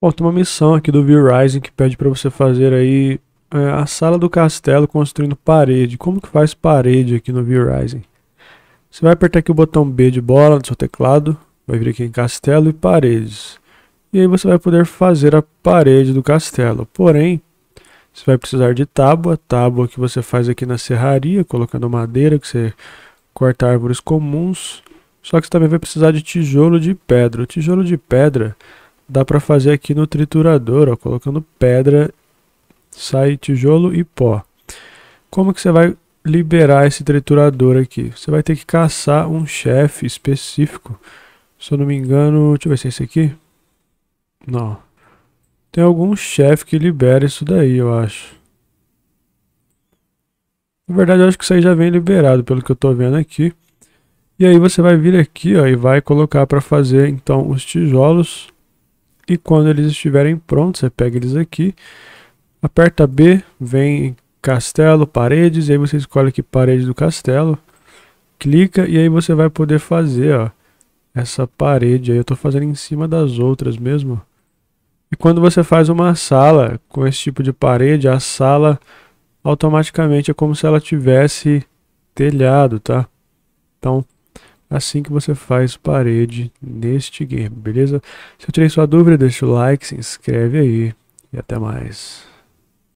Bom, tem uma missão aqui do View Rising que pede para você fazer aí é, a sala do castelo construindo parede. Como que faz parede aqui no View Rising? Você vai apertar aqui o botão B de bola no seu teclado, vai vir aqui em castelo e paredes. E aí você vai poder fazer a parede do castelo. Porém, você vai precisar de tábua, tábua que você faz aqui na serraria, colocando madeira que você corta árvores comuns. Só que você também vai precisar de tijolo de pedra. O tijolo de pedra dá para fazer aqui no triturador, ó, colocando pedra, sai tijolo e pó. Como que você vai liberar esse triturador aqui? Você vai ter que caçar um chefe específico. Se eu não me engano, deixa eu ver se é esse aqui. Não. Tem algum chefe que libera isso daí, eu acho. Na verdade, eu acho que isso aí já vem liberado, pelo que eu estou vendo aqui. E aí você vai vir aqui ó, e vai colocar para fazer então os tijolos. E quando eles estiverem prontos, você pega eles aqui, aperta B, vem em castelo, paredes, e aí você escolhe aqui parede do castelo, clica e aí você vai poder fazer ó, essa parede aí. Eu estou fazendo em cima das outras mesmo. E quando você faz uma sala com esse tipo de parede, a sala automaticamente é como se ela tivesse telhado, tá? Então, assim que você faz parede neste game, beleza? Se eu tirei sua dúvida, deixa o like, se inscreve aí e até mais.